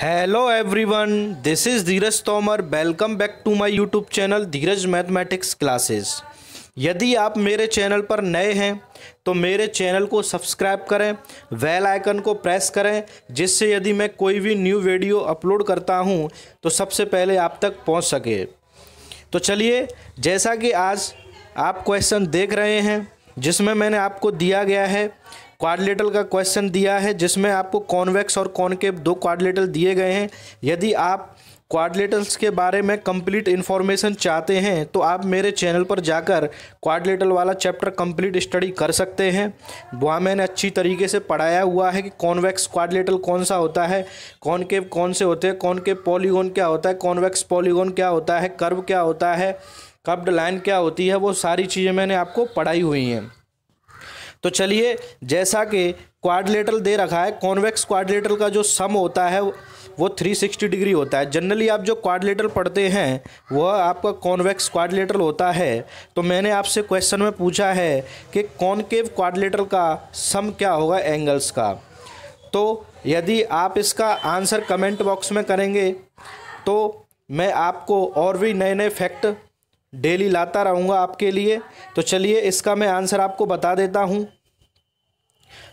hello everyone this is Dheeraj Tomar welcome back to my YouTube channel Dheeraj mathematics classes यदि आप मेरे channel पर नए हैं तो मेरे चैनल को सब्सक्राइब करें वेल आइकन को प्रेस करें जिससे यदि मैं कोई भी न्यू वीडियो अपलोड करता हूं तो सबसे पहले आप तक पहुंच सके तो चलिए जैसा कि आज आप क्वेश्चन देख रहे हैं जिसमें मैंने आपको दिया गया है क्वाडलेटल का क्वेश्चन दिया है जिसमें आपको कॉन्वेक्स और कॉनकेव दो क्वाडलेटल दिए गए हैं यदि आप क्वाडलेटल्स के बारे में कंप्लीट इन्फॉर्मेशन चाहते हैं तो आप मेरे चैनल पर जाकर क्वाडलेटल वाला चैप्टर कंप्लीट स्टडी कर सकते हैं वहाँ मैंने अच्छी तरीके से पढ़ाया हुआ है कि कॉन्वेक्स क्वाडलेटल कौन सा होता है कॉनकेव कौन से होते हैं कॉनकेव पॉलीगोन क्या होता है कॉन्वेक्स पॉलीगोन क्या होता है कर्व क्या होता है कब्ड लाइन क्या होती है वो सारी चीज़ें मैंने आपको पढ़ाई हुई हैं तो चलिए जैसा कि क्वाड्रिलेटरल दे रखा है कॉन्वेक्स क्वाड्रिलेटरल का जो सम होता है वो 360 डिग्री होता है जनरली आप जो क्वाड्रिलेटरल पढ़ते हैं वह आपका कॉन्वेक्स क्वाड्रिलेटरल होता है तो मैंने आपसे क्वेश्चन में पूछा है कि कॉनकेव क्वाड्रिलेटरल का सम क्या होगा एंगल्स का तो यदि आप इसका आंसर कमेंट बॉक्स में करेंगे तो मैं आपको और भी नए नए फैक्ट डेली लाता रहूँगा आपके लिए तो चलिए इसका मैं आंसर आपको बता देता हूँ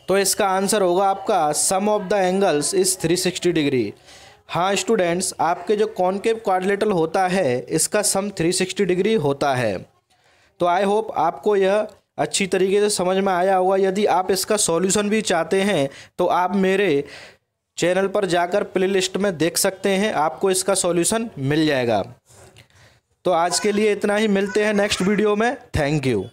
तो इसका आंसर होगा आपका sum of the angles is 360 degree हाँ स्टूडेंट्स आपके जो कॉन्केव क्वाड्रिलेटरल होता है इसका सम 360 डिग्री होता है तो आई होप आपको यह अच्छी तरीके से समझ में आया होगा यदि आप इसका सॉल्यूशन भी चाहते हैं तो आप मेरे चैनल पर जाकर प्ले लिस्ट में देख सकते हैं आपको इसका सॉल्यूशन मिल जाएगा तो आज के लिए इतना ही मिलते हैं नेक्स्ट वीडियो में थैंक यू